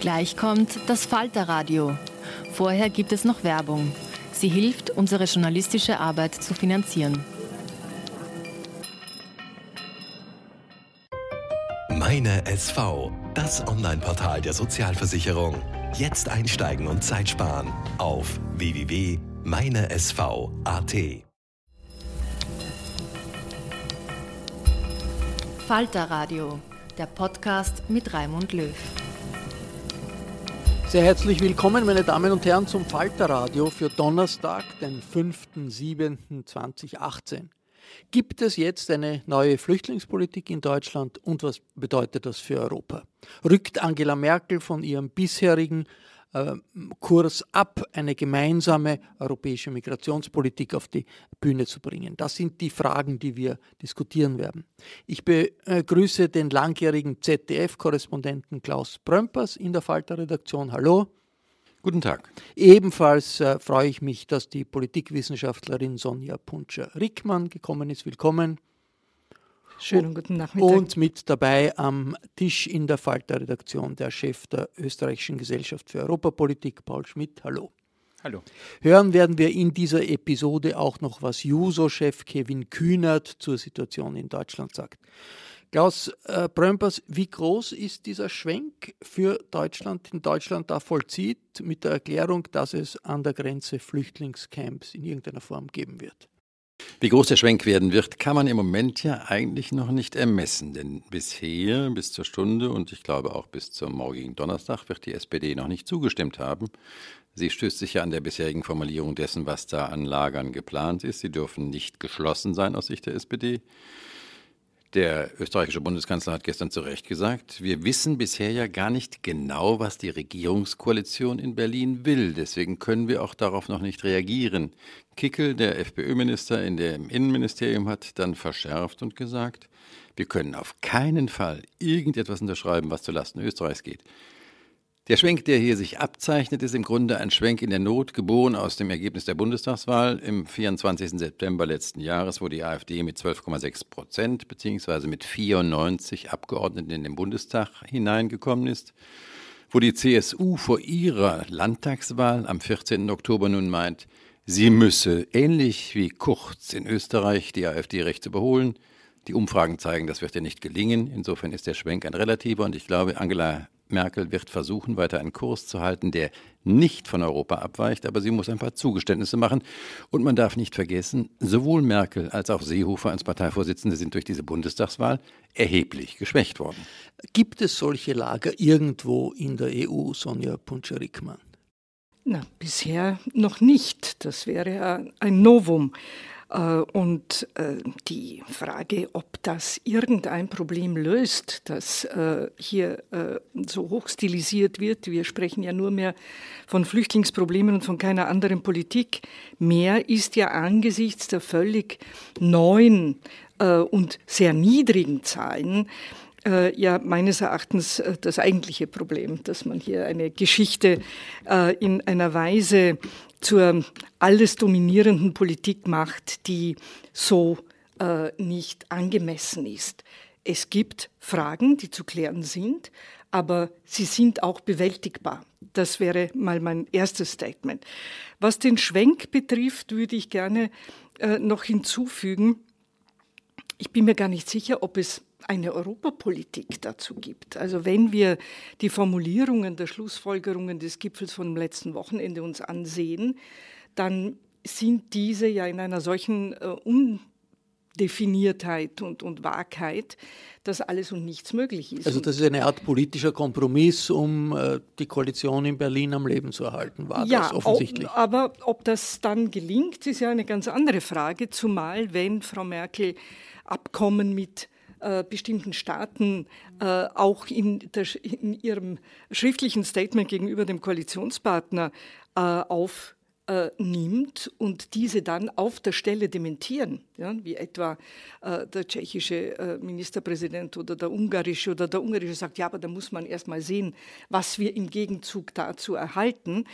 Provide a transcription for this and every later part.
Gleich kommt das Falterradio. Vorher gibt es noch Werbung. Sie hilft, unsere journalistische Arbeit zu finanzieren. Meine SV, das Online-Portal der Sozialversicherung. Jetzt einsteigen und Zeit sparen auf www.meinesv.at. Falterradio, der Podcast mit Raimund Löw. Sehr herzlich willkommen, meine Damen und Herren, zum Falterradio für Donnerstag, den 5.7.2018. Gibt es jetzt eine neue Flüchtlingspolitik in Deutschland und was bedeutet das für Europa? Rückt Angela Merkel von ihrem bisherigen ähm, Kurs ab, eine gemeinsame europäische Migrationspolitik auf die Bühne zu bringen. Das sind die Fragen, die wir diskutieren werden. Ich begrüße den langjährigen ZDF-Korrespondenten Klaus Prömpers in der Falter-Redaktion. Hallo. Guten Tag. Ebenfalls äh, freue ich mich, dass die Politikwissenschaftlerin Sonja Puntscher-Rickmann gekommen ist. Willkommen. Schönen guten Nachmittag. Und mit dabei am Tisch in der Falter-Redaktion der Chef der Österreichischen Gesellschaft für Europapolitik, Paul Schmidt. Hallo. Hallo. Hören werden wir in dieser Episode auch noch, was Juso-Chef Kevin Kühnert zur Situation in Deutschland sagt. Klaus äh, Brömpers, wie groß ist dieser Schwenk für Deutschland, den Deutschland da vollzieht, mit der Erklärung, dass es an der Grenze Flüchtlingscamps in irgendeiner Form geben wird? Wie groß der Schwenk werden wird, kann man im Moment ja eigentlich noch nicht ermessen, denn bisher, bis zur Stunde und ich glaube auch bis zum morgigen Donnerstag, wird die SPD noch nicht zugestimmt haben. Sie stößt sich ja an der bisherigen Formulierung dessen, was da an Lagern geplant ist. Sie dürfen nicht geschlossen sein aus Sicht der SPD. Der österreichische Bundeskanzler hat gestern zu Recht gesagt, wir wissen bisher ja gar nicht genau, was die Regierungskoalition in Berlin will. Deswegen können wir auch darauf noch nicht reagieren. Kickel, der FPÖ-Minister in dem Innenministerium, hat dann verschärft und gesagt, wir können auf keinen Fall irgendetwas unterschreiben, was zulasten Österreichs geht. Der Schwenk, der hier sich abzeichnet, ist im Grunde ein Schwenk in der Not, geboren aus dem Ergebnis der Bundestagswahl im 24. September letzten Jahres, wo die AfD mit 12,6 Prozent bzw. mit 94 Abgeordneten in den Bundestag hineingekommen ist, wo die CSU vor ihrer Landtagswahl am 14. Oktober nun meint, sie müsse, ähnlich wie Kurz in Österreich, die AfD rechts überholen, die Umfragen zeigen, das wird ihr nicht gelingen. Insofern ist der Schwenk ein relativer und ich glaube, Angela Merkel wird versuchen, weiter einen Kurs zu halten, der nicht von Europa abweicht, aber sie muss ein paar Zugeständnisse machen. Und man darf nicht vergessen, sowohl Merkel als auch Seehofer als Parteivorsitzende sind durch diese Bundestagswahl erheblich geschwächt worden. Gibt es solche Lager irgendwo in der EU, Sonja punscherik rickmann Na, bisher noch nicht. Das wäre ein Novum. Äh, und äh, die Frage, ob das irgendein Problem löst, das äh, hier so hochstilisiert wird, wir sprechen ja nur mehr von Flüchtlingsproblemen und von keiner anderen Politik, mehr ist ja angesichts der völlig neuen und sehr niedrigen Zahlen äh, ja meines Erachtens äh, das eigentliche Problem, dass man hier eine Geschichte äh, in einer Weise zur alles dominierenden Politik macht, die so äh, nicht angemessen ist. Es gibt Fragen, die zu klären sind, aber sie sind auch bewältigbar. Das wäre mal mein erstes Statement. Was den Schwenk betrifft, würde ich gerne äh, noch hinzufügen. Ich bin mir gar nicht sicher, ob es eine Europapolitik dazu gibt. Also wenn wir die Formulierungen der Schlussfolgerungen des Gipfels vom letzten Wochenende uns ansehen, dann sind diese ja in einer solchen äh, Undefiniertheit und, und Wahrheit, dass alles und nichts möglich ist. Also das ist eine Art politischer Kompromiss, um äh, die Koalition in Berlin am Leben zu erhalten, war ja, das offensichtlich. Ob, aber ob das dann gelingt, ist ja eine ganz andere Frage, zumal wenn Frau Merkel Abkommen mit äh, bestimmten Staaten äh, auch in, der, in, ihrem schriftlichen Statement gegenüber dem Koalitionspartner äh, aufnimmt äh, und diese dann auf der Stelle dementieren, ja, wie etwa äh, der tschechische äh, Ministerpräsident oder der ungarische oder der ungarische sagt, ja, aber da muss man erst mal sehen, was wir im Gegenzug dazu erhalten,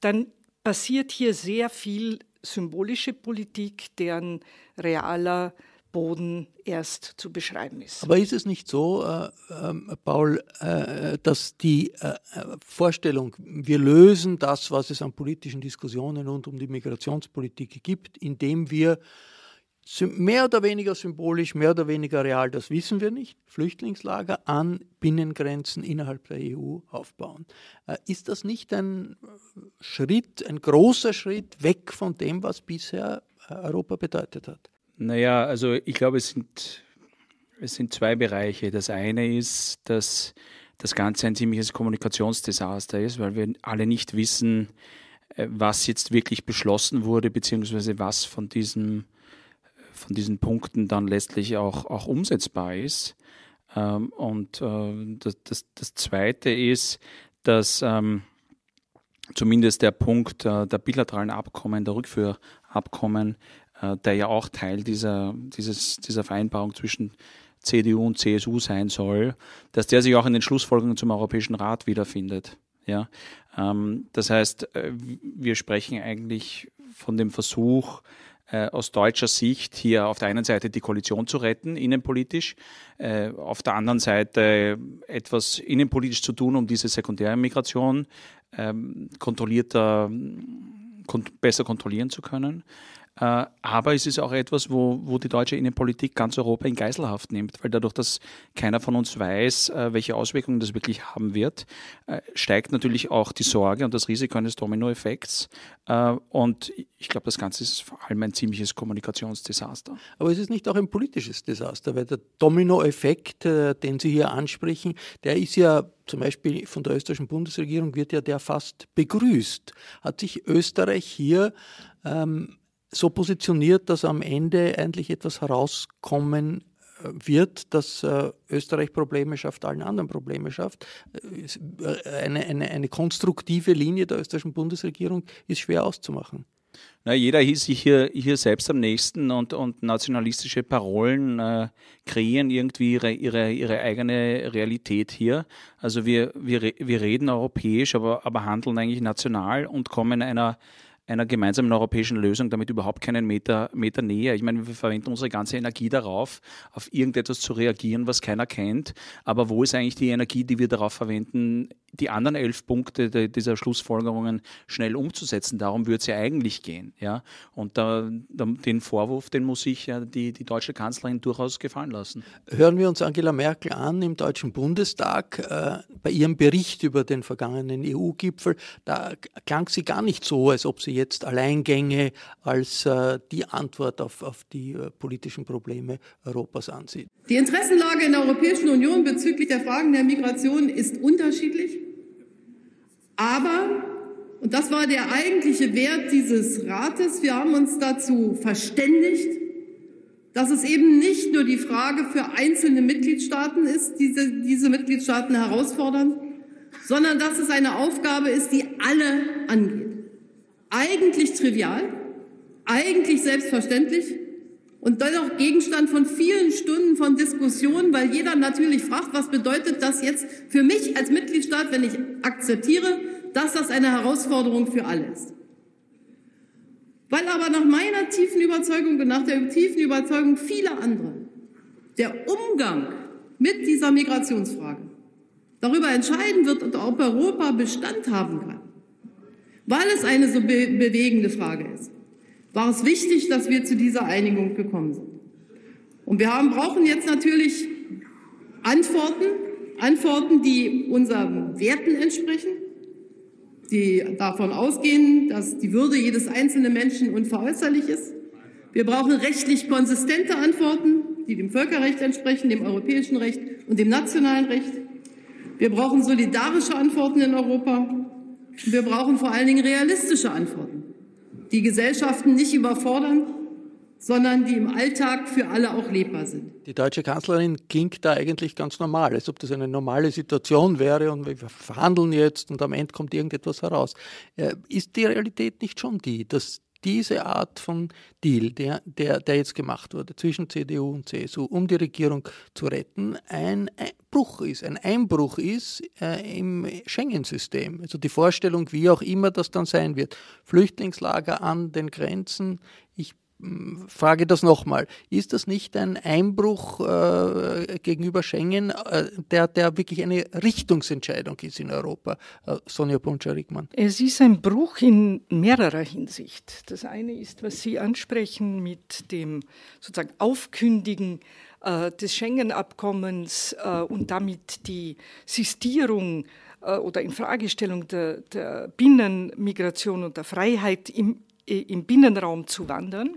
dann passiert hier sehr viel symbolische Politik, deren realer Boden erst zu beschreiben ist. Aber ist es nicht so, äh, äh, Paul, äh, dass die äh, äh, Vorstellung, wir lösen das, was es an politischen Diskussionen rund um die Migrationspolitik gibt, indem wir mehr oder weniger symbolisch, mehr oder weniger real, das wissen wir nicht, Flüchtlingslager an Binnengrenzen innerhalb der EU aufbauen. Äh, ist das nicht ein Schritt, ein großer Schritt weg von dem, was bisher Europa bedeutet hat? Naja, also ich glaube, es sind, es sind zwei Bereiche. Das eine ist, dass das Ganze ein ziemliches Kommunikationsdesaster ist, weil wir alle nicht wissen, äh, was jetzt wirklich beschlossen wurde, beziehungsweise was von, diesem, von diesen Punkten dann letztlich auch, auch umsetzbar ist. Ähm, und äh, das, das, das Zweite ist, dass ähm, zumindest der Punkt äh, der bilateralen Abkommen, der Rückführabkommen, äh, der ja auch Teil dieser, dieses, dieser Vereinbarung zwischen CDU und CSU sein soll, dass der sich auch in den Schlussfolgerungen zum Europäischen Rat wiederfindet. Ja? Ähm, das heißt, äh, wir sprechen eigentlich von dem Versuch, äh, aus deutscher Sicht hier auf der einen Seite die Koalition zu retten, innenpolitisch, auf der anderen Seite etwas innenpolitisch zu tun, um diese sekundäre Migration ähm, kontrollierter, besser kontrollieren zu können. Äh, aber es ist auch etwas, wo, wo die deutsche Innenpolitik ganz Europa in Geiselhaft nimmt, weil dadurch, dass keiner von uns weiß, äh, welche Auswirkungen das wirklich haben wird, äh, steigt natürlich auch die Sorge und das Risiko eines Dominoeffekts. Und ich glaube, das Ganze ist vor allem ein ziemliches Kommunikationsdesaster. Aber es ist nicht auch ein politisches Desaster, weil der Dominoeffekt, den Sie hier ansprechen, der ist ja zum Beispiel von der österreichischen Bundesregierung wird ja der fast begrüßt. Hat sich Österreich hier ähm, so positioniert, dass am Ende eigentlich etwas herauskommen äh, wird, dass äh, Österreich Probleme schafft, allen anderen Probleme schafft. Äh, äh, eine, eine, eine konstruktive Linie der österreichischen Bundesregierung ist schwer auszumachen. Na, jeder hieß sich hier, hier selbst am nächsten und, und nationalistische Parolen äh, kreieren irgendwie ihre, ihre, ihre eigene Realität hier. Also wir, wir, wir reden europäisch, aber, aber handeln eigentlich national und kommen einer, einer gemeinsamen europäischen Lösung damit überhaupt keinen Meter, Meter näher. Ich meine, wir verwenden unsere ganze Energie darauf, auf irgendetwas zu reagieren, was keiner kennt. Aber wo ist eigentlich die Energie, die wir darauf verwenden, die anderen elf Punkte dieser Schlussfolgerungen schnell umzusetzen? Darum würde es ja eigentlich gehen. Ja? Und da, da, den Vorwurf, den muss sich ja die, die deutsche Kanzlerin durchaus gefallen lassen. Hören wir uns Angela Merkel an im Deutschen Bundestag äh, bei ihrem Bericht über den vergangenen EU-Gipfel. Da klang sie gar nicht so, als ob sie jetzt Alleingänge als äh, die Antwort auf, auf die äh, politischen Probleme Europas ansieht. Die Interessenlage in der Europäischen Union bezüglich der Fragen der Migration ist unterschiedlich, aber und das war der eigentliche Wert dieses Rates. Wir haben uns dazu verständigt, dass es eben nicht nur die Frage für einzelne Mitgliedstaaten ist, diese, diese Mitgliedstaaten herausfordern, sondern dass es eine Aufgabe ist, die alle angeht eigentlich trivial, eigentlich selbstverständlich und dennoch Gegenstand von vielen Stunden von Diskussionen, weil jeder natürlich fragt, was bedeutet das jetzt für mich als Mitgliedstaat, wenn ich akzeptiere, dass das eine Herausforderung für alle ist. Weil aber nach meiner tiefen Überzeugung und nach der tiefen Überzeugung vieler anderer der Umgang mit dieser Migrationsfrage darüber entscheiden wird, und ob Europa Bestand haben kann, weil es eine so be bewegende Frage ist, war es wichtig, dass wir zu dieser Einigung gekommen sind. Und wir haben, brauchen jetzt natürlich Antworten, Antworten, die unseren Werten entsprechen, die davon ausgehen, dass die Würde jedes einzelnen Menschen unveräußerlich ist. Wir brauchen rechtlich konsistente Antworten, die dem Völkerrecht entsprechen, dem europäischen Recht und dem nationalen Recht. Wir brauchen solidarische Antworten in Europa. Wir brauchen vor allen Dingen realistische Antworten, die Gesellschaften nicht überfordern, sondern die im Alltag für alle auch lebbar sind. Die deutsche Kanzlerin klingt da eigentlich ganz normal, als ob das eine normale Situation wäre und wir verhandeln jetzt und am Ende kommt irgendetwas heraus. Äh, ist die Realität nicht schon die, dass diese Art von Deal, der, der, der jetzt gemacht wurde zwischen CDU und CSU, um die Regierung zu retten, ein Bruch ist, ein Einbruch ist äh, im Schengen-System. Also die Vorstellung, wie auch immer das dann sein wird, Flüchtlingslager an den Grenzen, frage das nochmal. Ist das nicht ein Einbruch äh, gegenüber Schengen, äh, der, der wirklich eine Richtungsentscheidung ist in Europa, äh, Sonja Poncha-Rickmann? Es ist ein Bruch in mehrerer Hinsicht. Das eine ist, was Sie ansprechen mit dem sozusagen Aufkündigen äh, des Schengen-Abkommens äh, und damit die Sistierung äh, oder Infragestellung der, der Binnenmigration und der Freiheit im im Binnenraum zu wandern.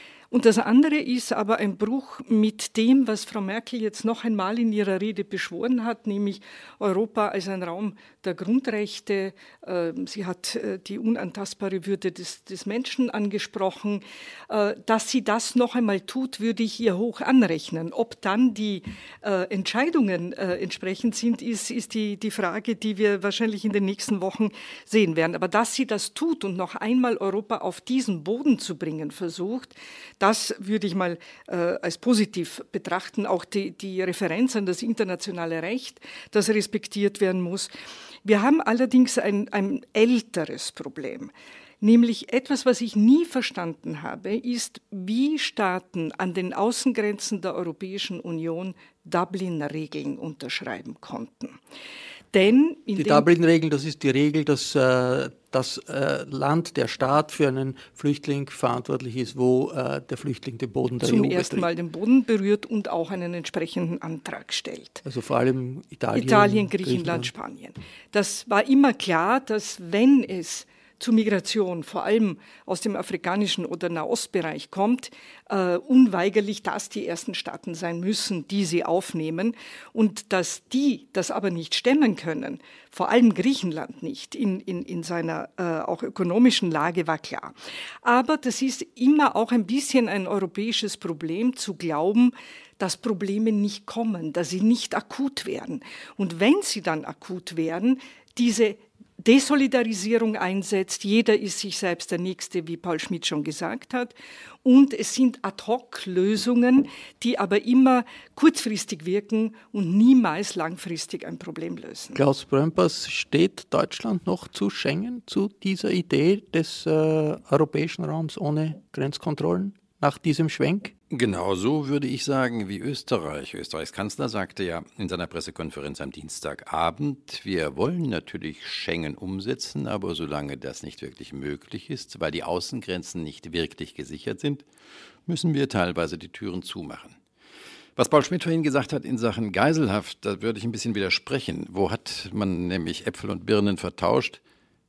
Und das andere ist aber ein Bruch mit dem, was Frau Merkel jetzt noch einmal in ihrer Rede beschworen hat, nämlich Europa als ein Raum der Grundrechte. Ähm, sie hat äh, die unantastbare Würde des, des Menschen angesprochen. Äh, dass sie das noch einmal tut, würde ich ihr hoch anrechnen. Ob dann die äh, Entscheidungen entsprechend sind, ist, ist die, die Frage, die wir wahrscheinlich in den nächsten Wochen sehen werden. Aber dass sie das tut und noch einmal Europa auf diesen Boden zu bringen versucht, das würde ich mal äh, als positiv betrachten. Auch die, die Referenz an das internationale Recht, das respektiert werden muss. Wir haben allerdings ein, ein älteres Problem. Nämlich etwas, was ich nie verstanden habe, ist, wie Staaten an den Außengrenzen der Europäischen Union Dublin-Regeln unterschreiben konnten. Denn die Dublin-Regel, das ist die Regel, dass äh, das äh, Land, der Staat für einen Flüchtling verantwortlich ist, wo äh, der Flüchtling den Boden der Zum EU ersten Mal den Boden berührt und auch einen entsprechenden Antrag stellt. Also vor allem Italien, Italien Griechenland, Griechenland, Spanien. Das war immer klar, dass wenn es zu Migration, vor allem aus dem afrikanischen oder Nahostbereich kommt, äh, unweigerlich das die ersten Staaten sein müssen, die sie aufnehmen. Und dass die das aber nicht stemmen können, vor allem Griechenland nicht, in, in, in seiner äh, auch ökonomischen Lage war klar. Aber das ist immer auch ein bisschen ein europäisches Problem, zu glauben, dass Probleme nicht kommen, dass sie nicht akut werden. Und wenn sie dann akut werden, diese Desolidarisierung einsetzt. Jeder ist sich selbst der Nächste, wie Paul Schmidt schon gesagt hat. Und es sind Ad-hoc-Lösungen, die aber immer kurzfristig wirken und niemals langfristig ein Problem lösen. Klaus Brömpers, steht Deutschland noch zu Schengen, zu dieser Idee des äh, europäischen Raums ohne Grenzkontrollen? nach diesem Schwenk? Genau so würde ich sagen wie Österreich. Österreichs Kanzler sagte ja in seiner Pressekonferenz am Dienstagabend, wir wollen natürlich Schengen umsetzen, aber solange das nicht wirklich möglich ist, weil die Außengrenzen nicht wirklich gesichert sind, müssen wir teilweise die Türen zumachen. Was Paul Schmidt vorhin gesagt hat in Sachen Geiselhaft, da würde ich ein bisschen widersprechen. Wo hat man nämlich Äpfel und Birnen vertauscht?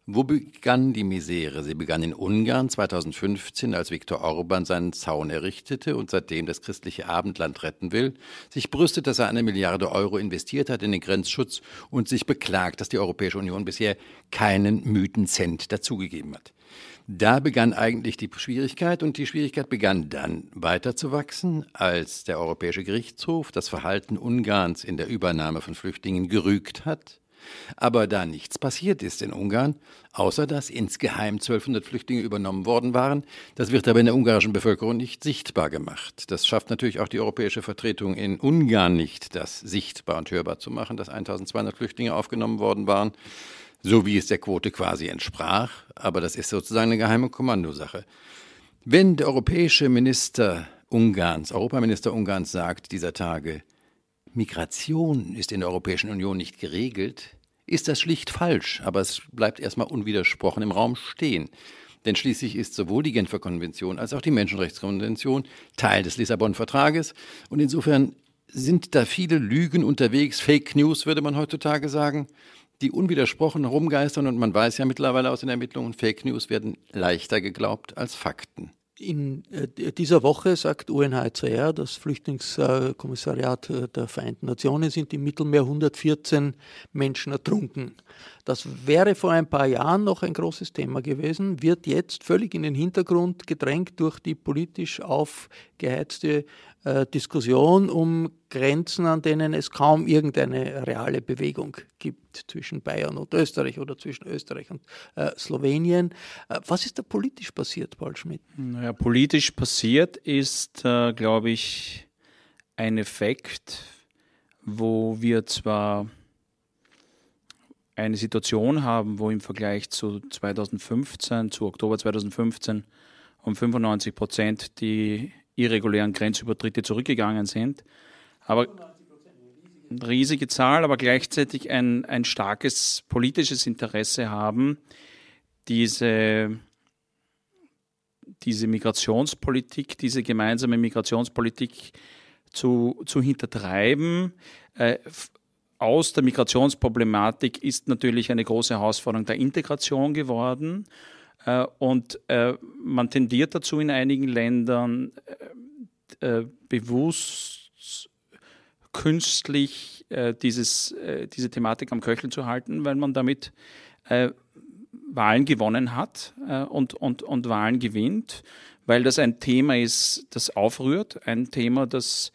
Wo begann die Misere? Sie begann in Ungarn 2015, als Viktor Orban seinen Zaun errichtete und seitdem das christliche Abendland retten will, sich brüstet, dass er eine Milliarde Euro investiert hat in den Grenzschutz und sich beklagt, dass die Europäische Union bisher keinen müden Cent dazugegeben hat. Da begann eigentlich die Schwierigkeit und die Schwierigkeit begann dann weiter zu wachsen, als der Europäische Gerichtshof das Verhalten Ungarns in der Übernahme von Flüchtlingen gerügt hat aber da nichts passiert ist in Ungarn, außer dass insgeheim 1200 Flüchtlinge übernommen worden waren, das wird aber in der ungarischen Bevölkerung nicht sichtbar gemacht. Das schafft natürlich auch die europäische Vertretung in Ungarn nicht, das sichtbar und hörbar zu machen, dass 1200 Flüchtlinge aufgenommen worden waren so wie es der Quote quasi entsprach, aber das ist sozusagen eine geheime Kommandosache. Wenn der europäische Minister Ungarns, Europaminister Ungarns sagt dieser Tage, Migration ist in der Europäischen Union nicht geregelt, ist das schlicht falsch, aber es bleibt erstmal unwidersprochen im Raum stehen. Denn schließlich ist sowohl die Genfer Konvention als auch die Menschenrechtskonvention Teil des Lissabon-Vertrages und insofern sind da viele Lügen unterwegs, Fake News würde man heutzutage sagen, die unwidersprochen herumgeistern und man weiß ja mittlerweile aus den Ermittlungen, Fake News werden leichter geglaubt als Fakten. In äh, dieser Woche sagt UNHCR, das Flüchtlingskommissariat äh, der Vereinten Nationen, sind im Mittelmeer 114 Menschen ertrunken. Das wäre vor ein paar Jahren noch ein großes Thema gewesen, wird jetzt völlig in den Hintergrund gedrängt durch die politisch aufgeheizte äh, Diskussion um Grenzen, an denen es kaum irgendeine reale Bewegung gibt zwischen Bayern und Österreich oder zwischen Österreich und äh, Slowenien. Äh, was ist da politisch passiert, Paul Schmidt? Naja, politisch passiert ist, äh, glaube ich, ein Effekt, wo wir zwar eine Situation haben, wo im Vergleich zu 2015, zu Oktober 2015 um 95 Prozent die irregulären Grenzübertritte zurückgegangen sind. Aber eine riesige Zahl, aber gleichzeitig ein, ein starkes politisches Interesse haben, diese, diese Migrationspolitik, diese gemeinsame Migrationspolitik zu, zu hintertreiben, äh, aus der Migrationsproblematik ist natürlich eine große Herausforderung der Integration geworden. Äh, und äh, man tendiert dazu in einigen Ländern äh, bewusst künstlich dieses, diese Thematik am Köcheln zu halten, weil man damit Wahlen gewonnen hat und, und, und Wahlen gewinnt, weil das ein Thema ist, das aufrührt, ein Thema, das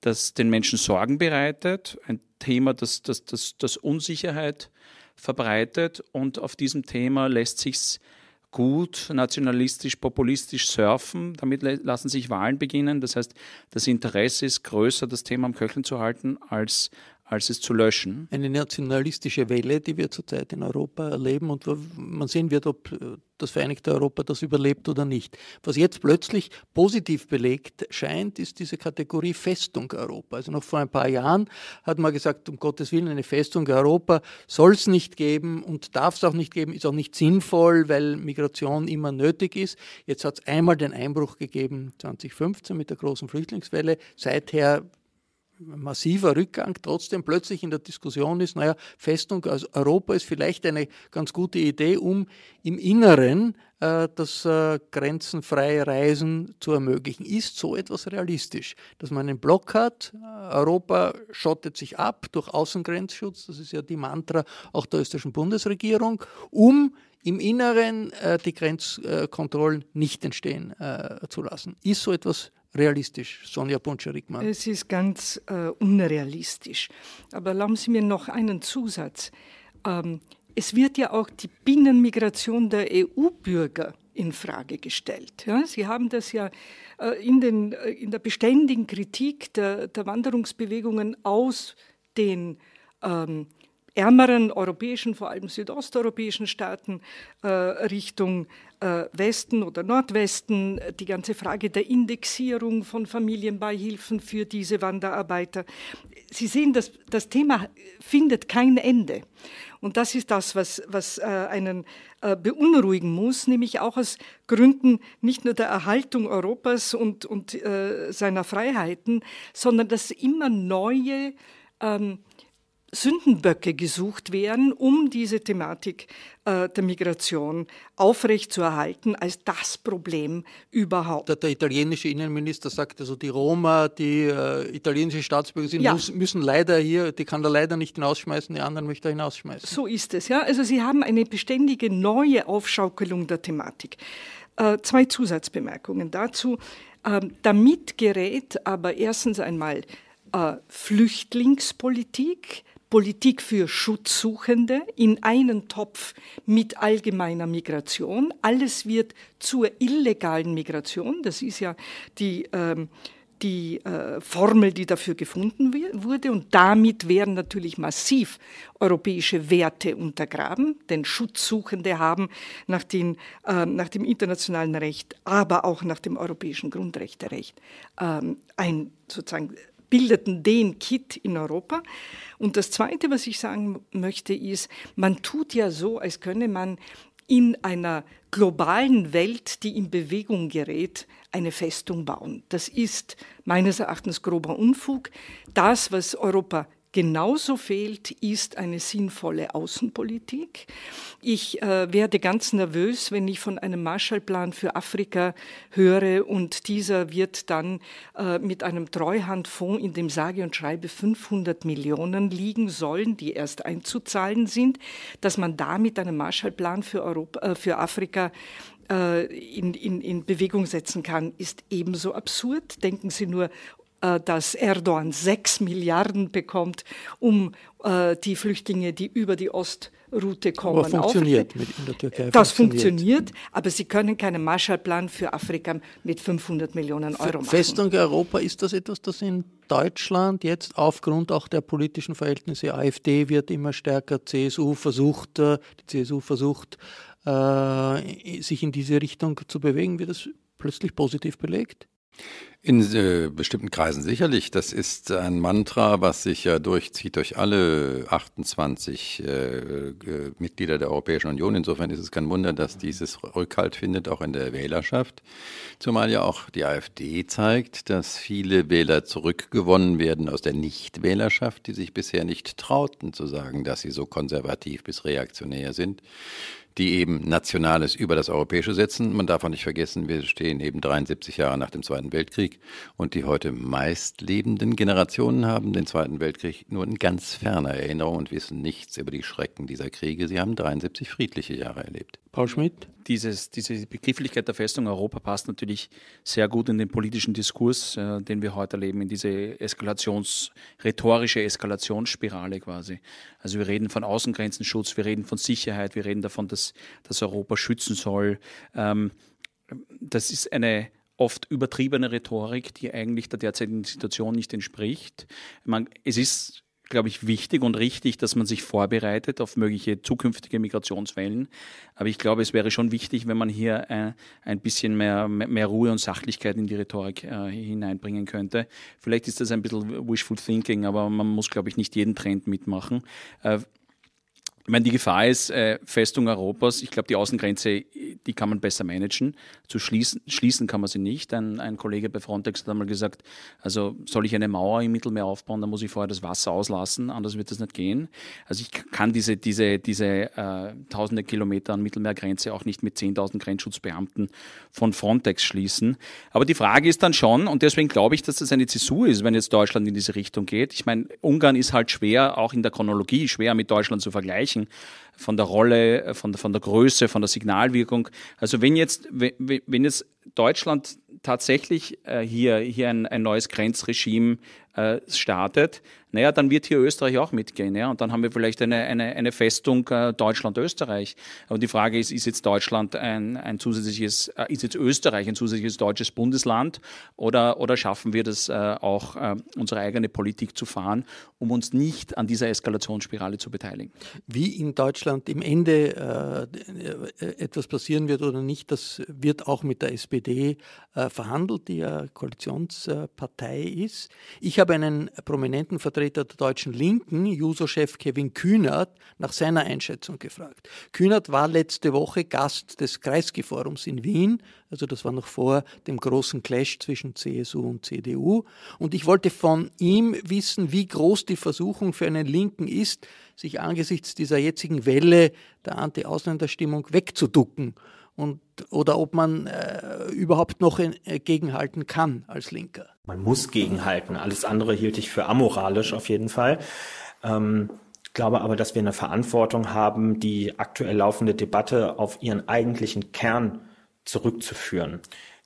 das den Menschen Sorgen bereitet, ein Thema, das, das, das, das Unsicherheit verbreitet und auf diesem Thema lässt sich gut nationalistisch, populistisch surfen. Damit lassen sich Wahlen beginnen. Das heißt, das Interesse ist größer, das Thema am Köcheln zu halten, als als es zu löschen. Eine nationalistische Welle, die wir zurzeit in Europa erleben und man sehen wird, ob das Vereinigte Europa das überlebt oder nicht. Was jetzt plötzlich positiv belegt scheint, ist diese Kategorie Festung Europa. Also noch vor ein paar Jahren hat man gesagt, um Gottes Willen, eine Festung Europa soll es nicht geben und darf es auch nicht geben, ist auch nicht sinnvoll, weil Migration immer nötig ist. Jetzt hat es einmal den Einbruch gegeben, 2015 mit der großen Flüchtlingswelle. Seither massiver Rückgang trotzdem plötzlich in der Diskussion ist, naja, Festung als Europa ist vielleicht eine ganz gute Idee, um im Inneren äh, das äh, grenzenfreie Reisen zu ermöglichen. Ist so etwas realistisch, dass man einen Block hat, äh, Europa schottet sich ab durch Außengrenzschutz, das ist ja die Mantra auch der österreichischen Bundesregierung, um im Inneren äh, die Grenzkontrollen nicht entstehen äh, zu lassen. Ist so etwas realistisch, Sonja Poncherik-Mann? Es ist ganz äh, unrealistisch. Aber erlauben Sie mir noch einen Zusatz. Ähm, es wird ja auch die Binnenmigration der EU-Bürger in Frage gestellt. Ja, Sie haben das ja äh, in, den, äh, in, der beständigen Kritik der, der Wanderungsbewegungen aus den ähm, ärmeren europäischen, vor allem südosteuropäischen Staaten äh, Richtung äh, Westen oder Nordwesten, die ganze Frage der Indexierung von Familienbeihilfen für diese Wanderarbeiter. Sie sehen, dass das Thema findet kein Ende. Und das ist das, was, was äh, einen äh, beunruhigen muss, nämlich auch aus Gründen nicht nur der Erhaltung Europas und, und äh, seiner Freiheiten, sondern dass immer neue ähm, Sündenböcke gesucht werden, um diese Thematik äh, der Migration aufrechtzuerhalten als das Problem überhaupt. Der, der, italienische Innenminister sagt also, die Roma, die äh, italienische Staatsbürger sind, ja. müssen, müssen leider hier, die kann er leider nicht hinausschmeißen, die anderen möchte er hinausschmeißen. So ist es, ja. Also sie haben eine beständige neue Aufschaukelung der Thematik. Äh, zwei Zusatzbemerkungen dazu. Ähm, damit gerät aber erstens einmal äh, Flüchtlingspolitik, Politik für Schutzsuchende in einen Topf mit allgemeiner Migration. Alles wird zur illegalen Migration. Das ist ja die, ähm, die äh, Formel, die dafür gefunden wurde. Und damit werden natürlich massiv europäische Werte untergraben, denn Schutzsuchende haben nach, den, äh, nach dem internationalen Recht, aber auch nach dem europäischen Grundrechterecht ähm, ein sozusagen bildeten den Kit in Europa. Und das Zweite, was ich sagen möchte, ist, man tut ja so, als könne man in einer globalen Welt, die in Bewegung gerät, eine Festung bauen. Das ist meines Erachtens grober Unfug. Das, was Europa genauso fehlt, ist eine sinnvolle Außenpolitik. Ich äh, werde ganz nervös, wenn ich von einem Marshallplan für Afrika höre und dieser wird dann äh, mit einem Treuhandfonds, in dem sage und schreibe 500 Millionen liegen sollen, die erst einzuzahlen sind, dass man da mit einem Marshallplan für, Europa, äh, für Afrika äh, in, in, in Bewegung setzen kann, ist ebenso absurd. Denken Sie nur äh, dass Erdogan sechs Milliarden bekommt, um äh, die Flüchtlinge, die über die Ostroute kommen. Aber funktioniert mit in der Türkei. Das funktioniert, aber sie können keinen Marshallplan für Afrika mit 500 Millionen Euro machen. Festung Europa, ist das etwas, das in Deutschland jetzt aufgrund auch der politischen Verhältnisse, AfD wird immer stärker, CSU versucht, äh, die CSU versucht, sich in diese Richtung zu bewegen, wird das plötzlich positiv belegt? In äh, bestimmten Kreisen sicherlich. Das ist ein Mantra, was sich ja durchzieht durch alle 28 äh, äh, Mitglieder der Europäischen Union. Insofern ist es kein Wunder, dass mhm. dieses Rückhalt findet, auch in der Wählerschaft. Zumal ja auch die AfD zeigt, dass viele Wähler zurückgewonnen werden aus der Nichtwählerschaft, die sich bisher nicht trauten zu sagen, dass sie so konservativ bis reaktionär sind die eben Nationales über das Europäische setzen. Man darf auch nicht vergessen, wir stehen eben 73 Jahre nach dem Zweiten Weltkrieg und die heute meist lebenden Generationen haben den Zweiten Weltkrieg nur in ganz ferner Erinnerung und wissen nichts über die Schrecken dieser Kriege. Sie haben 73 friedliche Jahre erlebt. Paul Schmidt? Dieses, diese Begrifflichkeit der Festung Europa passt natürlich sehr gut in den politischen Diskurs, äh, den wir heute erleben, in diese Eskalations, rhetorische Eskalationsspirale quasi. Also wir reden von Außengrenzenschutz, wir reden von Sicherheit, wir reden davon, dass, dass Europa schützen soll. Ähm, das ist eine oft übertriebene Rhetorik, die eigentlich der derzeitigen Situation nicht entspricht. Man, es ist glaube ich, wichtig und richtig, dass man sich vorbereitet auf mögliche zukünftige Migrationswellen. Aber ich glaube, es wäre schon wichtig, wenn man hier äh, ein bisschen mehr, mehr Ruhe und Sachlichkeit in die Rhetorik äh, hineinbringen könnte. Vielleicht ist das ein bisschen wishful thinking, aber man muss, glaube ich, nicht jeden Trend mitmachen. Äh, ich meine, die Gefahr ist, äh, Festung Europas, ich glaube, die Außengrenze, die kann man besser managen. Zu schließen, schließen kann man sie nicht. Ein, ein Kollege bei Frontex hat einmal gesagt, also soll ich eine Mauer im Mittelmeer aufbauen, dann muss ich vorher das Wasser auslassen, anders wird das nicht gehen. Also ich kann diese, diese, diese äh, tausende Kilometer an Mittelmeergrenze auch nicht mit 10.000 Grenzschutzbeamten von Frontex schließen. Aber die Frage ist dann schon, und deswegen glaube ich, dass das eine Zäsur ist, wenn jetzt Deutschland in diese Richtung geht. Ich meine, Ungarn ist halt schwer, auch in der Chronologie, schwer mit Deutschland zu vergleichen vergleichen, von der Rolle, äh, von, von der Größe, von der Signalwirkung. Also wenn jetzt, wenn jetzt Deutschland tatsächlich äh, hier, hier ein, ein neues Grenzregime äh, startet, naja, dann wird hier Österreich auch mitgehen. Ja? Und dann haben wir vielleicht eine, eine, eine Festung äh, Deutschland-Österreich. Und die Frage ist, ist jetzt Deutschland ein, ein zusätzliches, äh, ist jetzt Österreich ein zusätzliches deutsches Bundesland oder, oder schaffen wir das äh, auch, äh, unsere eigene Politik zu fahren, um uns nicht an dieser Eskalationsspirale zu beteiligen? Wie in Deutschland im Ende etwas passieren wird oder nicht, das wird auch mit der SPD äh, äh, verhandelt, die ja Koalitionspartei ist. Ich habe einen prominenten Vertreter der deutschen Linken, Juso-Chef Kevin Kühnert, nach seiner Einschätzung gefragt. Kühnert war letzte Woche Gast des Kreisgeforums in Wien, also das war noch vor dem großen Clash zwischen CSU und CDU. Und ich wollte von ihm wissen, wie groß die Versuchung für einen Linken ist, sich angesichts dieser jetzigen Welle der Anti-Ausländerstimmung wegzuducken und, oder ob man äh, überhaupt noch in, äh, gegenhalten kann als Linker. Man muss gegenhalten. Alles andere hielt ich für amoralisch auf jeden Fall. Ähm, ich glaube aber, dass wir eine Verantwortung haben, die aktuell laufende Debatte auf ihren eigentlichen Kern zurückzuführen.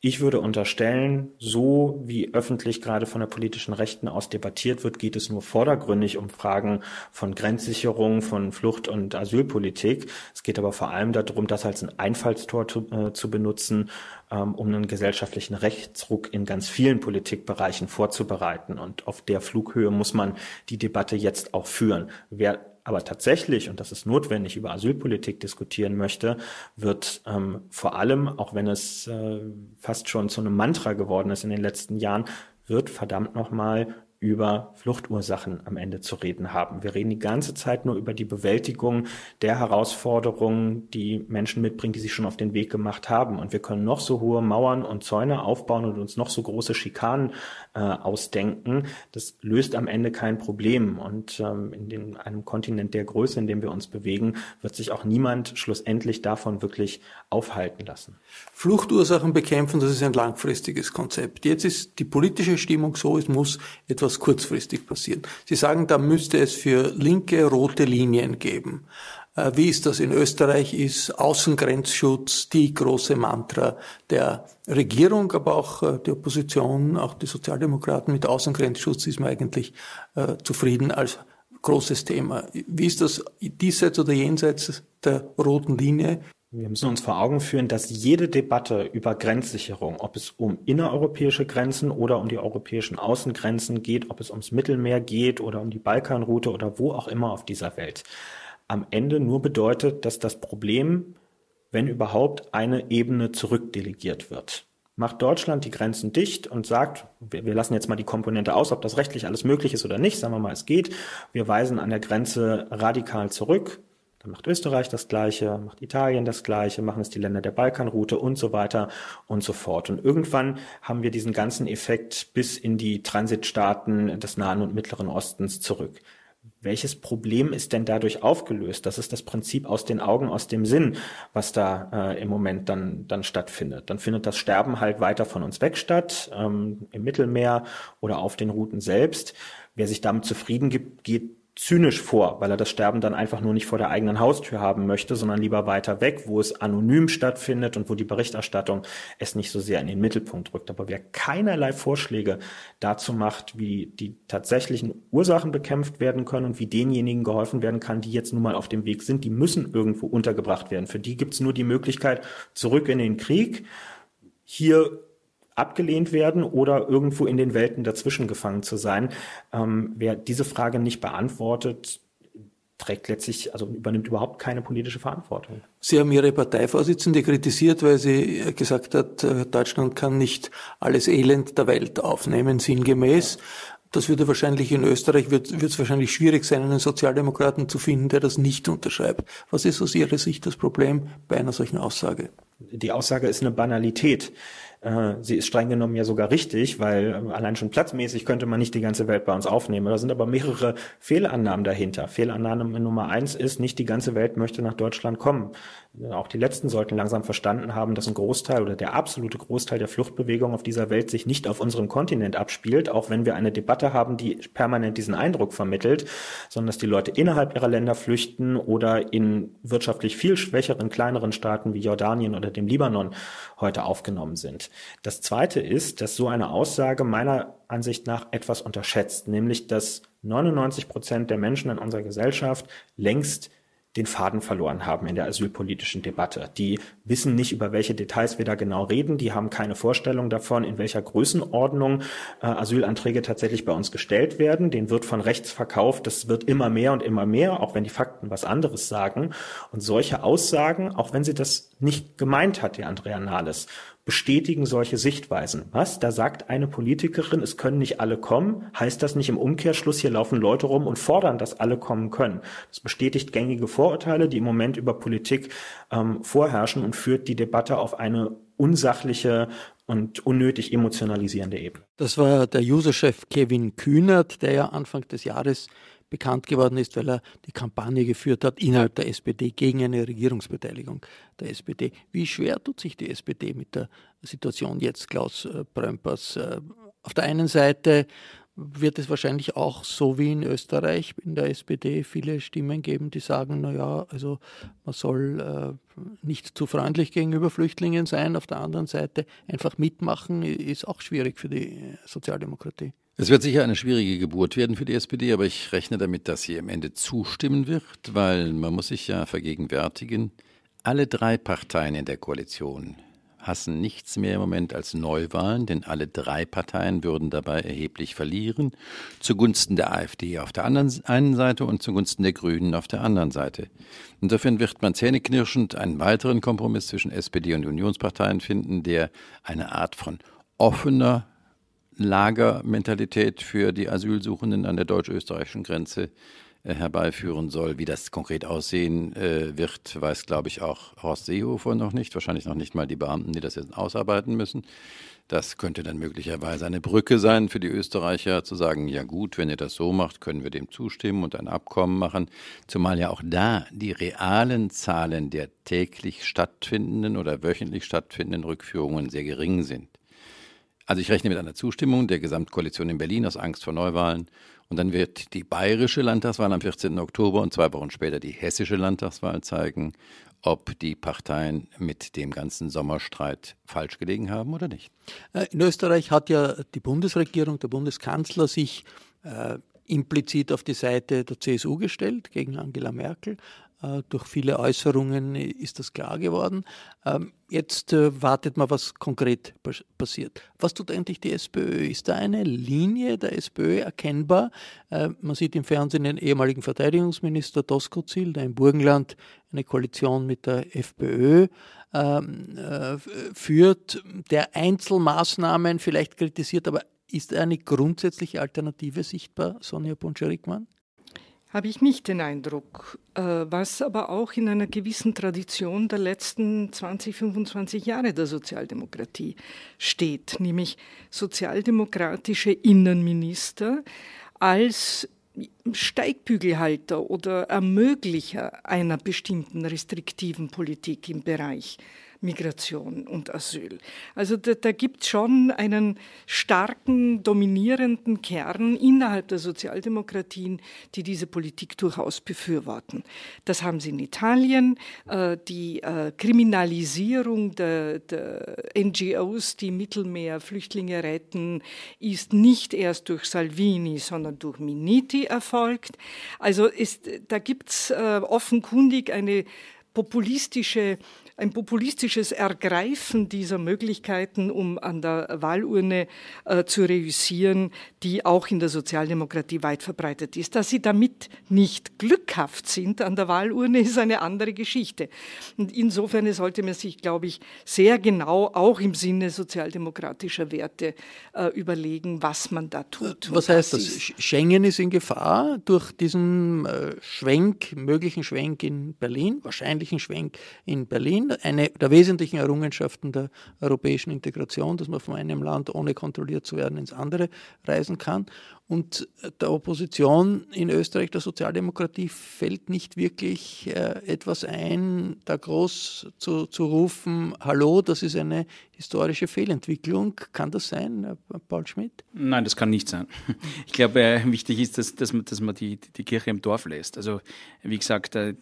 Ich würde unterstellen, so wie öffentlich gerade von der politischen Rechten aus debattiert wird, geht es nur vordergründig um Fragen von Grenzsicherung, von Flucht- und Asylpolitik. Es geht aber vor allem darum, das als ein Einfallstor zu, äh, zu benutzen, ähm, um einen gesellschaftlichen Rechtsruck in ganz vielen Politikbereichen vorzubereiten. Und auf der Flughöhe muss man die Debatte jetzt auch führen. Wer aber tatsächlich, und das ist notwendig, über Asylpolitik diskutieren möchte, wird ähm, vor allem, auch wenn es äh, fast schon zu einem Mantra geworden ist in den letzten Jahren, wird verdammt nochmal über Fluchtursachen am Ende zu reden haben. Wir reden die ganze Zeit nur über die Bewältigung der Herausforderungen, die Menschen mitbringen, die sich schon auf den Weg gemacht haben. Und wir können noch so hohe Mauern und Zäune aufbauen und uns noch so große Schikanen äh, ausdenken, das löst am Ende kein Problem. Und ähm, in den, einem Kontinent der Größe, in dem wir uns bewegen, wird sich auch niemand schlussendlich davon wirklich aufhalten lassen. Fluchtursachen bekämpfen, das ist ein langfristiges Konzept. Jetzt ist die politische Stimmung so, es muss etwas kurzfristig passieren. Sie sagen, da müsste es für linke rote Linien geben. Äh, wie es das in Österreich ist, Außengrenzschutz, die große Mantra der Regierung, aber auch äh, die Opposition, auch die Sozialdemokraten mit Außengrenzschutz ist man eigentlich äh, zufrieden als großes Thema. Wie ist das diesseits oder jenseits der roten Linie? Wir müssen uns vor Augen führen, dass jede Debatte über Grenzsicherung, ob es um innereuropäische Grenzen oder um die europäischen Außengrenzen geht, ob es ums Mittelmeer geht oder um die Balkanroute oder wo auch immer auf dieser Welt, am Ende nur bedeutet, dass das Problem, wenn überhaupt, eine Ebene zurückdelegiert wird. Macht Deutschland die Grenzen dicht und sagt, wir, wir lassen jetzt mal die Komponente aus, ob das rechtlich alles möglich ist oder nicht, sagen wir mal, es geht, wir weisen an der Grenze radikal zurück, dann macht Österreich das Gleiche, macht Italien das Gleiche, machen es die Länder der Balkanroute und so weiter und so fort. Und irgendwann haben wir diesen ganzen Effekt bis in die Transitstaaten des Nahen und Mittleren Ostens zurück welches Problem ist denn dadurch aufgelöst? Das ist das Prinzip aus den Augen, aus dem Sinn, was da äh, im Moment dann, dann stattfindet. Dann findet das Sterben halt weiter von uns weg statt, ähm, im Mittelmeer oder auf den Routen selbst. Wer sich damit zufrieden gibt, geht zynisch vor, weil er das Sterben dann einfach nur nicht vor der eigenen Haustür haben möchte, sondern lieber weiter weg, wo es anonym stattfindet und wo die Berichterstattung es nicht so sehr in den Mittelpunkt rückt. Aber wer keinerlei Vorschläge dazu macht, wie die tatsächlichen Ursachen bekämpft werden können und wie denjenigen geholfen werden kann, die jetzt nun mal auf dem Weg sind, die müssen irgendwo untergebracht werden. Für die gibt es nur die Möglichkeit, zurück in den Krieg, hier abgelehnt werden oder irgendwo in den Welten dazwischen gefangen zu sein. Ähm, wer diese Frage nicht beantwortet, trägt letztlich, also übernimmt überhaupt keine politische Verantwortung. Sie haben Ihre Parteivorsitzende kritisiert, weil sie äh, gesagt hat, äh, Deutschland kann nicht alles Elend der Welt aufnehmen, sinngemäß. Das würde wahrscheinlich in Österreich, wird es wahrscheinlich schwierig sein, einen Sozialdemokraten zu finden, der das nicht unterschreibt. Was ist aus Ihrer Sicht das Problem bei einer solchen Aussage? Die Aussage ist eine Banalität. Äh, sie ist streng genommen ja sogar richtig, weil ähm, allein schon platzmäßig könnte man nicht die ganze Welt bei uns aufnehmen. Da sind aber mehrere Fehlannahmen dahinter. Fehlannahme Nummer eins ist, nicht die ganze Welt möchte nach Deutschland kommen auch die Letzten sollten langsam verstanden haben, dass ein Großteil oder der absolute Großteil der Fluchtbewegung auf dieser Welt sich nicht auf unserem Kontinent abspielt, auch wenn wir eine Debatte haben, die permanent diesen Eindruck vermittelt, sondern dass die Leute innerhalb ihrer Länder flüchten oder in wirtschaftlich viel schwächeren, kleineren Staaten wie Jordanien oder dem Libanon heute aufgenommen sind. Das Zweite ist, dass so eine Aussage meiner Ansicht nach etwas unterschätzt, nämlich dass 99 Prozent der Menschen in unserer Gesellschaft längst den Faden verloren haben in der asylpolitischen Debatte. Die wissen nicht, über welche Details wir da genau reden. Die haben keine Vorstellung davon, in welcher Größenordnung äh, Asylanträge tatsächlich bei uns gestellt werden. Den wird von rechts verkauft. Das wird immer mehr und immer mehr, auch wenn die Fakten was anderes sagen. Und solche Aussagen, auch wenn sie das nicht gemeint hat, der Andrea Nahles, bestätigen solche Sichtweisen. Was? Da sagt eine Politikerin, es können nicht alle kommen, heißt das nicht im Umkehrschluss, hier laufen Leute rum und fordern, dass alle kommen können. Das bestätigt gängige Vorurteile, die im Moment über Politik ähm, vorherrschen und führt die Debatte auf eine unsachliche und unnötig emotionalisierende Ebene. Das war der User-Chef Kevin Kühnert, der ja Anfang des Jahres bekannt geworden ist, weil er die Kampagne geführt hat innerhalb der SPD gegen eine Regierungsbeteiligung der SPD. Wie schwer tut sich die SPD mit der Situation jetzt, Klaus Prömpers? Äh, äh, auf der einen Seite wird es wahrscheinlich auch so wie in Österreich in der SPD viele Stimmen geben, die sagen, naja, also man soll äh, nicht zu freundlich gegenüber Flüchtlingen sein. Auf der anderen Seite einfach mitmachen ist auch schwierig für die Sozialdemokratie. Es wird sicher eine schwierige Geburt werden für die SPD, aber ich rechne damit, dass sie am Ende zustimmen wird, weil man muss sich ja vergegenwärtigen, alle drei Parteien in der Koalition hassen nichts mehr im Moment als Neuwahlen, denn alle drei Parteien würden dabei erheblich verlieren, zugunsten der AfD auf der anderen, einen Seite und zugunsten der Grünen auf der anderen Seite. Insofern wird man zähneknirschend einen weiteren Kompromiss zwischen SPD und Unionsparteien finden, der eine Art von offener Lagermentalität für die Asylsuchenden an der deutsch-österreichischen Grenze äh, herbeiführen soll. Wie das konkret aussehen äh, wird, weiß, glaube ich, auch Horst Seehofer noch nicht. Wahrscheinlich noch nicht mal die Beamten, die das jetzt ausarbeiten müssen. Das könnte dann möglicherweise eine Brücke sein für die Österreicher, zu sagen, ja gut, wenn ihr das so macht, können wir dem zustimmen und ein Abkommen machen. Zumal ja auch da die realen Zahlen der täglich stattfindenden oder wöchentlich stattfindenden Rückführungen sehr gering sind. Also ich rechne mit einer Zustimmung der Gesamtkoalition in Berlin aus Angst vor Neuwahlen. Und dann wird die bayerische Landtagswahl am 14. Oktober und zwei Wochen später die hessische Landtagswahl zeigen, ob die Parteien mit dem ganzen Sommerstreit falsch gelegen haben oder nicht. Äh, in Österreich hat ja die Bundesregierung, der Bundeskanzler sich äh, implizit auf die Seite der CSU gestellt gegen Angela Merkel. Äh, durch viele Äußerungen ist das klar geworden. Ähm, jetzt äh, wartet man, was konkret passiert. Was tut eigentlich die SPÖ? Ist da eine Linie der SPÖ erkennbar? Äh, man sieht im Fernsehen den ehemaligen Verteidigungsminister Doskozil, der im Burgenland eine Koalition mit der FPÖ ähm, führt, der Einzelmaßnahmen vielleicht kritisiert, aber ist eine grundsätzliche Alternative sichtbar, Sonja Bunscher-Rickmann? habe ich nicht den Eindruck, äh, was aber auch in einer gewissen Tradition der letzten 20, 25 Jahre der Sozialdemokratie steht, nämlich sozialdemokratische Innenminister als Steigbügelhalter oder Ermöglicher einer bestimmten restriktiven Politik im Bereich Migration und Asyl. Also da, da gibt es schon einen starken, dominierenden Kern innerhalb der Sozialdemokratien, die diese Politik durchaus befürworten. Das haben sie in Italien, äh, die äh, Kriminalisierung der, der NGOs, die Mittelmeerflüchtlinge retten, ist nicht erst durch Salvini, sondern durch Miniti erfolgt. Also ist, da gibt es äh, offenkundig eine populistische ein populistisches Ergreifen dieser Möglichkeiten, um an der Wahlurne äh, zu reüssieren, die auch in der Sozialdemokratie weit verbreitet ist. Dass sie damit nicht glückhaft sind an der Wahlurne, ist eine andere Geschichte. Und insofern sollte man sich, glaube ich, sehr genau auch im Sinne sozialdemokratischer Werte äh, überlegen, was man da tut. Was heißt das? Ist. Schengen ist in Gefahr durch diesen äh, Schwenk, möglichen Schwenk in Berlin, wahrscheinlichen Schwenk in Berlin eine der wesentlichen Errungenschaften der europäischen Integration, dass man von einem Land ohne kontrolliert zu werden ins andere reisen kann. Und äh, der Opposition in Österreich, der Sozialdemokratie, fällt nicht wirklich äh, etwas ein, da groß zu, zu rufen, hallo, das ist eine historische Fehlentwicklung. Kann das sein, äh, Paul Schmidt? Nein, das kann nicht sein. Ich glaube, wichtig ist, dass, dass man, dass man die, die Kirche im Dorf lässt. Also, wie gesagt, die,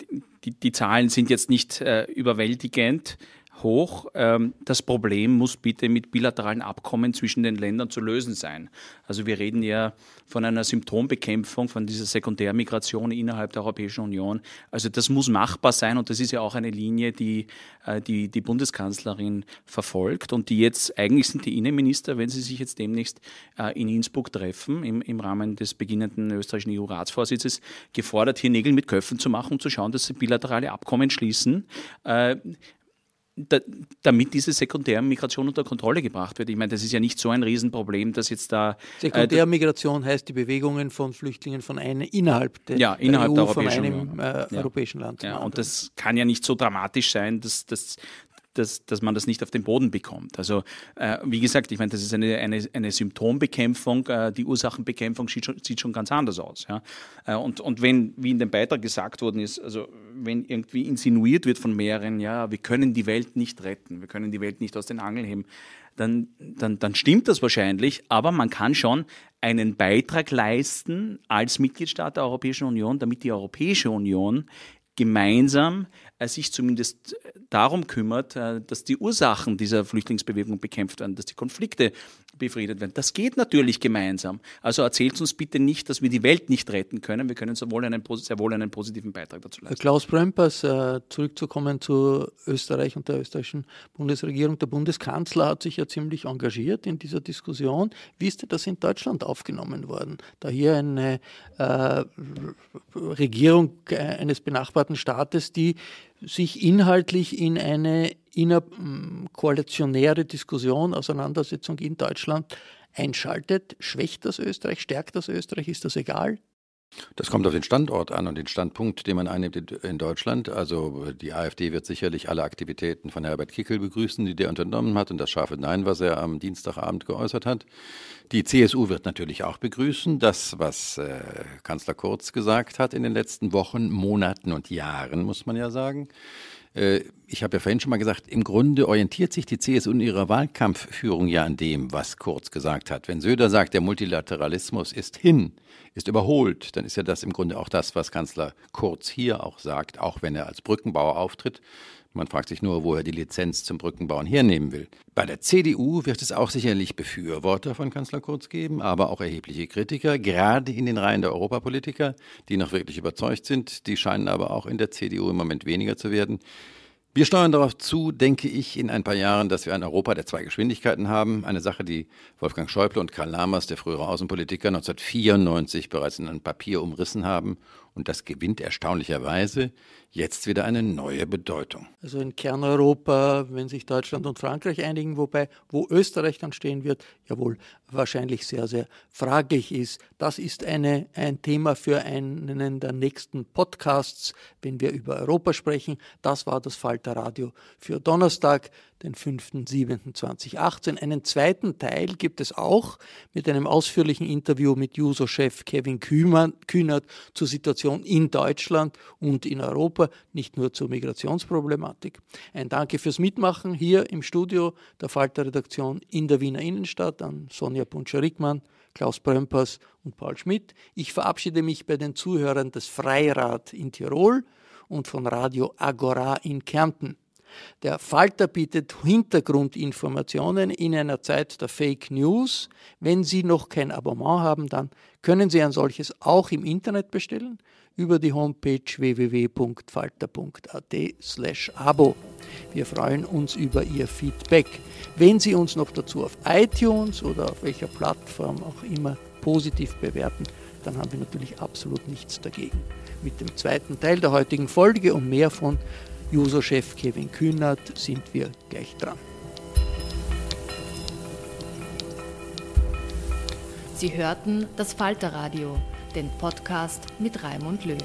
die Zahlen sind jetzt nicht überwältigend hoch. Ähm, das Problem muss bitte mit bilateralen Abkommen zwischen den Ländern zu lösen sein. Also wir reden ja von einer Symptombekämpfung, von dieser Sekundärmigration innerhalb der Europäischen Union. Also das muss machbar sein und das ist ja auch eine Linie, die äh, die, die Bundeskanzlerin verfolgt und die jetzt, eigentlich sind die Innenminister, wenn sie sich jetzt demnächst äh, in Innsbruck treffen, im, im Rahmen des beginnenden österreichischen EU-Ratsvorsitzes, gefordert, hier Nägel mit Köpfen zu machen und um zu schauen, dass sie bilaterale Abkommen schließen äh, da, damit diese Sekundärmigration unter Kontrolle gebracht wird. Ich meine, das ist ja nicht so ein Riesenproblem, dass jetzt da. Äh, Sekundärmigration äh, heißt die Bewegungen von Flüchtlingen von einem innerhalb der, ja, innerhalb der, EU, der Europäischen von einem äh, ja. europäischen Land. Ja, und das kann ja nicht so dramatisch sein, dass, dass, dass, dass man das nicht auf den Boden bekommt. Also äh, wie gesagt, ich meine, das ist eine, eine, eine Symptombekämpfung, äh, die Ursachenbekämpfung sieht schon, sieht schon ganz anders aus. Ja? Äh, und, und wenn, wie in dem Beitrag gesagt worden ist, also wenn irgendwie insinuiert wird von mehreren, ja, wir können die Welt nicht retten, wir können die Welt nicht aus den Angeln heben, dann, dann, dann stimmt das wahrscheinlich, aber man kann schon einen Beitrag leisten als Mitgliedstaat der Europäischen Union, damit die Europäische Union gemeinsam sich zumindest äh, darum kümmert, äh, dass die Ursachen dieser Flüchtlingsbewegung bekämpft werden, dass die Konflikte befriedet werden. Das geht natürlich gemeinsam. Also erzählt uns bitte nicht, dass wir die Welt nicht retten können. Wir können sehr wohl einen, sehr wohl einen positiven Beitrag dazu leisten. Äh, Klaus Brempers, zurückzukommen zu Österreich und der österreichischen Bundesregierung. Der Bundeskanzler hat sich ja ziemlich engagiert in dieser Diskussion. Wie ist denn das in Deutschland aufgenommen worden? Da hier eine äh, Regierung eines benachbarten Staates, die sich inhaltlich in eine innerkoalitionäre mm, Diskussion, Auseinandersetzung in Deutschland einschaltet. Schwächt das Österreich? Stärkt das Österreich? Ist das egal? Das kommt auf den Standort an und den Standpunkt, den man einnimmt in Deutschland. Also die AfD wird sicherlich alle Aktivitäten von Herbert Kickel begrüßen, die der unternommen hat und das scharfe Nein, was er am Dienstagabend geäußert hat. Die CSU wird natürlich auch begrüßen, das, was äh, Kanzler Kurz gesagt hat in den letzten Wochen, Monaten und Jahren, muss man ja sagen. Äh, ich habe ja vorhin schon mal gesagt, im Grunde orientiert sich die CSU in ihrer Wahlkampfführung ja an dem, was Kurz gesagt hat. Wenn Söder sagt, der Multilateralismus ist hin, ist überholt, dann ist ja das im Grunde auch das, was Kanzler Kurz hier auch sagt, auch wenn er als Brückenbauer auftritt. Man fragt sich nur, wo er die Lizenz zum Brückenbauen hernehmen will. Bei der CDU wird es auch sicherlich Befürworter von Kanzler Kurz geben, aber auch erhebliche Kritiker, gerade in den Reihen der Europapolitiker, die noch wirklich überzeugt sind. Die scheinen aber auch in der CDU im Moment weniger zu werden. Wir steuern darauf zu, denke ich, in ein paar Jahren, dass wir ein Europa der zwei Geschwindigkeiten haben. Eine Sache, die Wolfgang Schäuble und Karl Lamers, der frühere Außenpolitiker, 1994 bereits in einem Papier umrissen haben und das gewinnt erstaunlicherweise jetzt wieder eine neue Bedeutung. Also in Kerneuropa, wenn sich Deutschland und Frankreich einigen, wobei wo Österreich dann stehen wird, ja wohl wahrscheinlich sehr, sehr fraglich ist. Das ist eine, ein Thema für einen der nächsten Podcasts, wenn wir über Europa sprechen. Das war das Falter Radio für Donnerstag den 5.7.2018. Einen zweiten Teil gibt es auch mit einem ausführlichen Interview mit juso chef Kevin Kühnert zur Situation in Deutschland und in Europa, nicht nur zur Migrationsproblematik. Ein Danke fürs Mitmachen hier im Studio der Falter-Redaktion in der Wiener Innenstadt an Sonja Puntscher-Rickmann. Klaus Brömpers und Paul Schmidt. Ich verabschiede mich bei den Zuhörern des Freirad in Tirol und von Radio Agora in Kärnten. Der Falter bietet Hintergrundinformationen in einer Zeit der Fake News. Wenn Sie noch kein Abonnement haben, dann können Sie ein solches auch im Internet bestellen über die Homepage www.falter.at/abo. slash Wir freuen uns über Ihr Feedback. Wenn Sie uns noch dazu auf iTunes oder auf welcher Plattform auch immer positiv bewerten, dann haben wir natürlich absolut nichts dagegen. Mit dem zweiten Teil der heutigen Folge und mehr von juso chef Kevin Kühnert sind wir gleich dran. Sie hörten das Falterradio, den Podcast mit Raimund Löw.